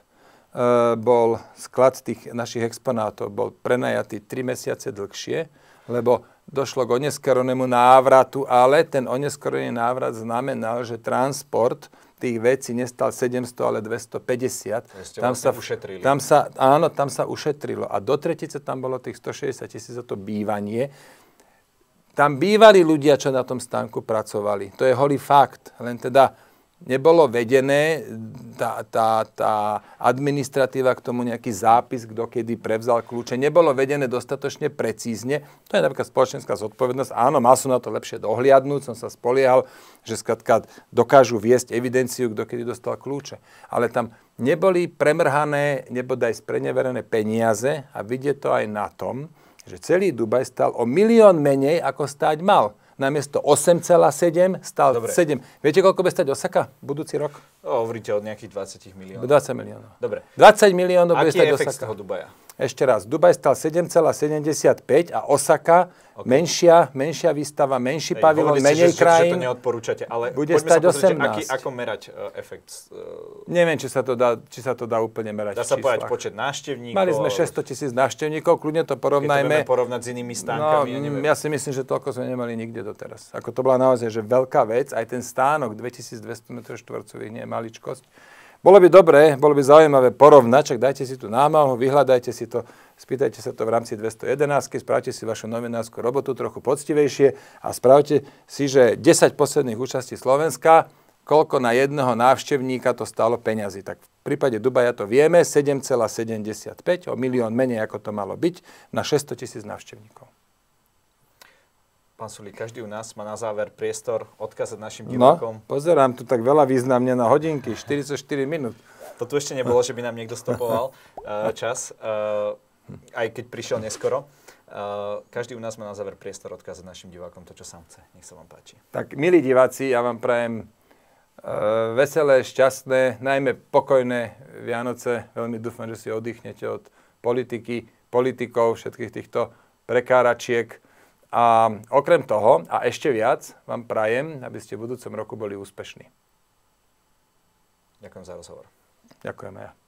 e, bol, sklad tých našich exponátov bol prenajatý 3 mesiace dlhšie lebo došlo k oneskoronému návratu, ale ten oneskorený návrat znamenal, že transport tých vecí nestal 700, ale 250. Tam vlastne sa, ušetrili. Tam sa, áno, tam sa ušetrilo. A do tretice tam bolo tých 160 tisíc za to bývanie. Tam bývali ľudia, čo na tom stánku pracovali. To je holý fakt. Len teda nebolo vedené, tá, tá, tá administratíva k tomu nejaký zápis, kto kedy prevzal kľúče, nebolo vedené dostatočne precízne. To je napríklad spoločenská zodpovednosť. Áno, má sú na to lepšie dohliadnúť, som sa spoliehal, že skratka dokážu viesť evidenciu, kto kedy dostal kľúče. Ale tam neboli premrhané, nebodaj spreneverené peniaze a vidie to aj na tom, že celý Dubaj stal o milión menej, ako stáť mal namiesto 8,7 stal Dobre. 7. Viete, koľko bude stať Osaka budúci rok? O, hovoríte od nejakých 20 miliónov. 20 miliónov. Dobre. 20 miliónov bude stať Osaka. Aký je efekt z toho Dubaja? Ešte raz, Dubaj stal 7,75 a Osaka Okay. Menšia, menšia výstava, menší pavilón, menej ste, krajín. Že, že to neodporúčate, ale bude stať 18. Aký, ako merať uh, efekt? Uh, Neviem, či sa, to dá, či sa to dá úplne merať Dá sa povedať počet návštevníkov. Mali sme 600 tisíc návštevníkov, kľudne to porovnajme. Keď to porovnať s inými stánkami. No, ja, neviem. ja si myslím, že toľko sme nemali nikde doteraz. Ako to bola naozaj že veľká vec, aj ten stánok 2200 m 2 nie je maličkosť. Bolo by dobré, bolo by zaujímavé porovnať, čak dajte si tú námahu, vyhľadajte si to, spýtajte sa to v rámci 211, spravte si vašu novinárskú robotu trochu poctivejšie a spravte si, že 10 posledných účastí Slovenska, koľko na jedného návštevníka to stalo peňazí. Tak v prípade Dubaja to vieme, 7,75, o milión menej ako to malo byť, na 600 tisíc návštevníkov. Pán Sulík, každý u nás má na záver priestor odkázať našim no, divákom. No, pozerám tu tak veľa významne na hodinky, 44 minút. To tu ešte nebolo, že by nám niekto stopoval eh, čas. Eh, aj keď prišiel neskoro. Uh, každý u nás má na záver priestor odkázať našim divákom to, čo sám chce. Nech sa vám páči. Tak, milí diváci, ja vám prajem uh, veselé, šťastné, najmä pokojné Vianoce. Veľmi dúfam, že si oddychnete od politiky, politikov, všetkých týchto prekáračiek. A okrem toho, a ešte viac, vám prajem, aby ste v budúcom roku boli úspešní. Ďakujem za rozhovor. Ďakujem aj ja.